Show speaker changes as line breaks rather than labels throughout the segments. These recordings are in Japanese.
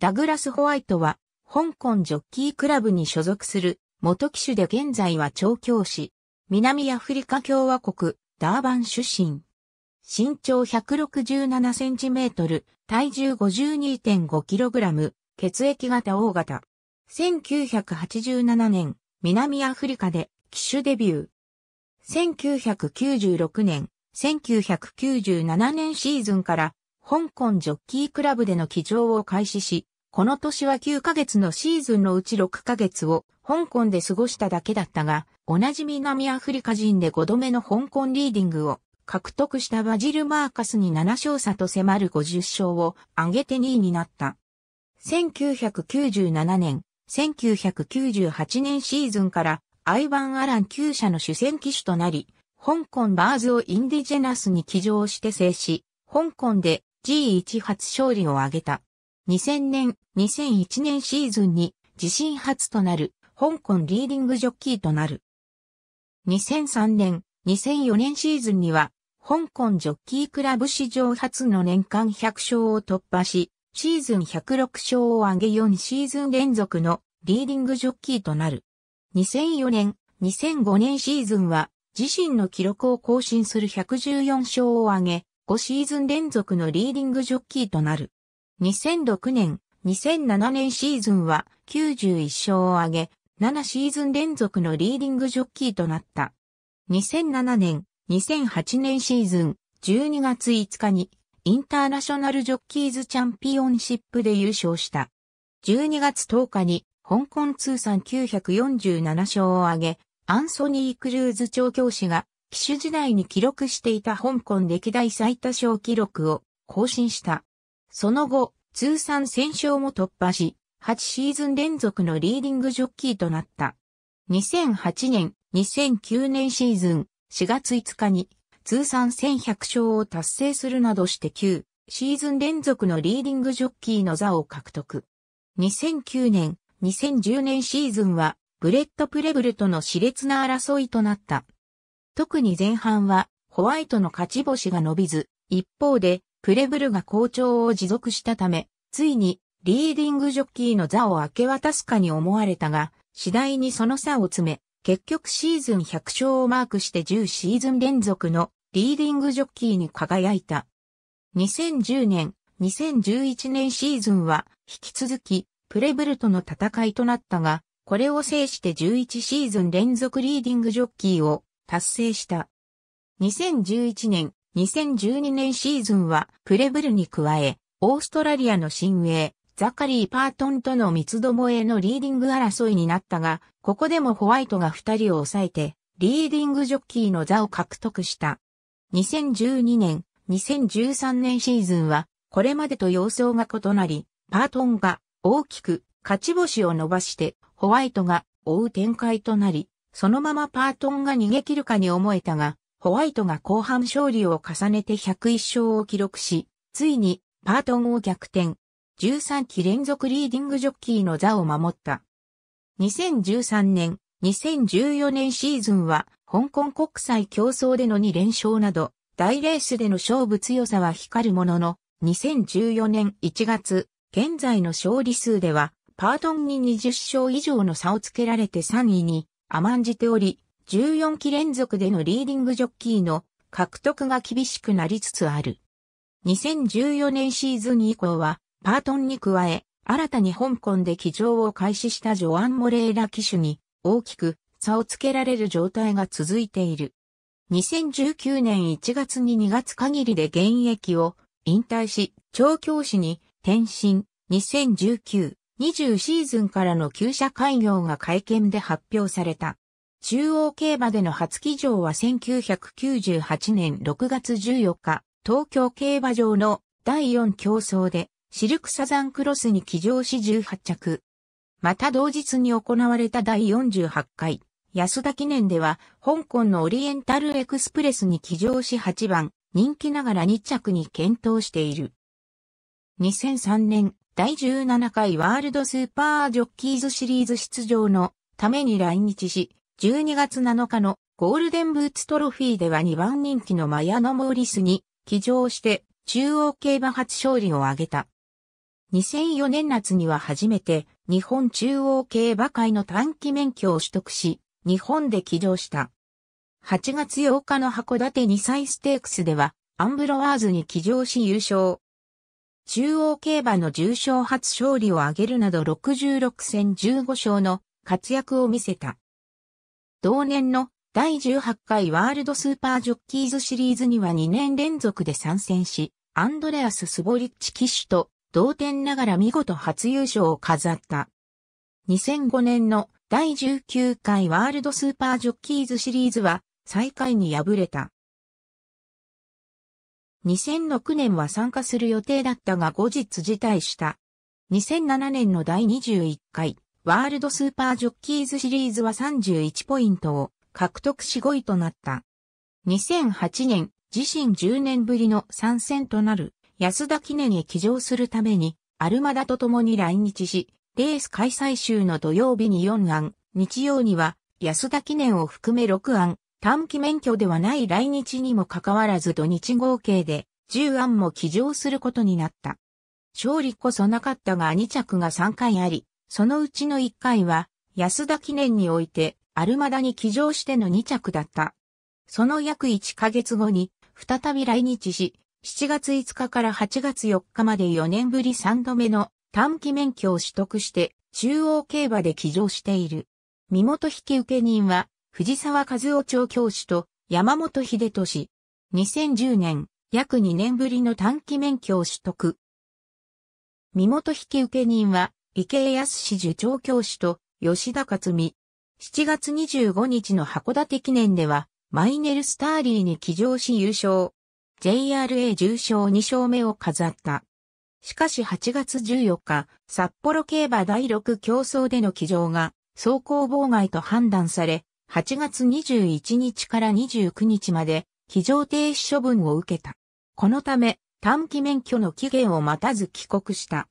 ダグラス・ホワイトは、香港ジョッキークラブに所属する元騎手で現在は調教師、南アフリカ共和国、ダーバン出身。身長167センチメートル、体重52.5キログラム、血液型 O 型。1987年、南アフリカで騎手デビュー。1996年、1997年シーズンから香港ジョッキークラブでの騎乗を開始し、この年は9ヶ月のシーズンのうち6ヶ月を香港で過ごしただけだったが、同じ南アフリカ人で5度目の香港リーディングを獲得したバジル・マーカスに7勝差と迫る50勝を挙げて2位になった。1997年、1998年シーズンからアイバン・アラン9社の主戦騎手となり、香港バーズをインディジェナスに騎乗して制し、香港で G1 初勝利を挙げた。2000年、2001年シーズンに自身初となる香港リーディングジョッキーとなる。2003年、2004年シーズンには香港ジョッキークラブ史上初の年間100勝を突破し、シーズン106勝を挙げ4シーズン連続のリーディングジョッキーとなる。2004年、2005年シーズンは自身の記録を更新する114勝を挙げ、5シーズン連続のリーディングジョッキーとなる。2006年、2007年シーズンは91勝を挙げ、7シーズン連続のリーディングジョッキーとなった。2007年、2008年シーズン、12月5日に、インターナショナルジョッキーズチャンピオンシップで優勝した。12月10日に、香港通算947勝を挙げ、アンソニー・クルーズ調教師が騎手時代に記録していた香港歴代最多勝記録を更新した。その後、通算1000勝も突破し、8シーズン連続のリーディングジョッキーとなった。2008年、2009年シーズン4月5日に通算1100勝を達成するなどして9シーズン連続のリーディングジョッキーの座を獲得。2009年、2010年シーズンはブレット・プレブルとの熾烈な争いとなった。特に前半はホワイトの勝ち星が伸びず、一方でプレブルが好調を持続したため、ついにリーディングジョッキーの座を明け渡すかに思われたが、次第にその差を詰め、結局シーズン100勝をマークして10シーズン連続のリーディングジョッキーに輝いた。2010年、2011年シーズンは引き続きプレブルとの戦いとなったが、これを制して11シーズン連続リーディングジョッキーを達成した。2011年、2012年シーズンはプレブルに加え、オーストラリアの新鋭、ザカリー・パートンとの三つどもえのリーディング争いになったが、ここでもホワイトが二人を抑えて、リーディングジョッキーの座を獲得した。2012年、2013年シーズンは、これまでと様相が異なり、パートンが大きく勝ち星を伸ばして、ホワイトが追う展開となり、そのままパートンが逃げ切るかに思えたが、ホワイトが後半勝利を重ねて101勝を記録し、ついにパートンを逆転。13期連続リーディングジョッキーの座を守った。2013年、2014年シーズンは、香港国際競争での2連勝など、大レースでの勝負強さは光るものの、2014年1月、現在の勝利数では、パートンに20勝以上の差をつけられて3位に甘んじており、14期連続でのリーディングジョッキーの獲得が厳しくなりつつある。2014年シーズン以降は、パートンに加え、新たに香港で騎乗を開始したジョアン・モレーラ騎手に大きく差をつけられる状態が続いている。2019年1月に2月限りで現役を引退し、調教師に転身2019 20シーズンからの旧社開業が会見で発表された。中央競馬での初騎乗は1998年6月14日、東京競馬場の第4競争でシルクサザンクロスに騎乗し18着。また同日に行われた第48回安田記念では香港のオリエンタルエクスプレスに騎乗し8番人気ながら2着に検討している。2003年第17回ワールドスーパージョッキーズシリーズ出場のために来日し、12月7日のゴールデンブーツトロフィーでは2番人気のマヤノ・モーリスに騎乗して中央競馬初勝利を挙げた。2004年夏には初めて日本中央競馬会の短期免許を取得し、日本で騎乗した。8月8日の函館2歳ステークスではアンブロワーズに騎乗し優勝。中央競馬の重賞初勝利を挙げるなど66戦15勝の活躍を見せた。同年の第18回ワールドスーパージョッキーズシリーズには2年連続で参戦し、アンドレアス・スボリッチ騎手と同点ながら見事初優勝を飾った。2005年の第19回ワールドスーパージョッキーズシリーズは最下位に敗れた。2006年は参加する予定だったが後日辞退した。2007年の第21回ワールドスーパージョッキーズシリーズは31ポイントを獲得し5位となった。2008年、自身10年ぶりの参戦となる安田記念へ起乗するためにアルマダと共に来日し、レース開催週の土曜日に4案、日曜には安田記念を含め6案、短期免許ではない来日にもかかわらず土日合計で10案も起乗することになった。勝利こそなかったが2着が3回あり、そのうちの1回は安田記念においてアルマダに起乗しての2着だった。その約1ヶ月後に再び来日し、7月5日から8月4日まで4年ぶり3度目の短期免許を取得して中央競馬で起乗している。身元引受人は藤沢和夫調教師と山本秀俊。2010年、約2年ぶりの短期免許を取得。身元引受人は、池江康受調教師と吉田克美。7月25日の函館記念では、マイネル・スターリーに起乗し優勝。j r a 重賞2勝目を飾った。しかし8月14日、札幌競馬第6競争での起乗が走行妨害と判断され、8月21日から29日まで非常停止処分を受けた。このため短期免許の期限を待たず帰国した。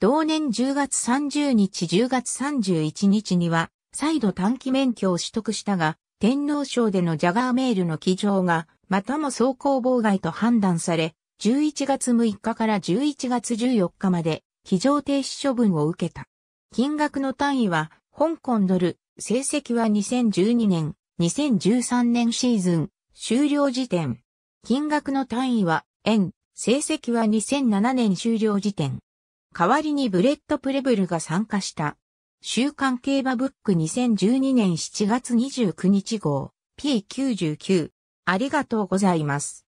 同年10月30日10月31日には再度短期免許を取得したが、天皇賞でのジャガーメールの起乗が、またも走行妨害と判断され、11月6日から11月14日まで、非常停止処分を受けた。金額の単位は、香港ドル成績は2012年、2013年シーズン、終了時点。金額の単位は、円、成績は2007年終了時点。代わりにブレット・プレブルが参加した。週刊競馬ブック2012年7月29日号 P99。ありがとうございます。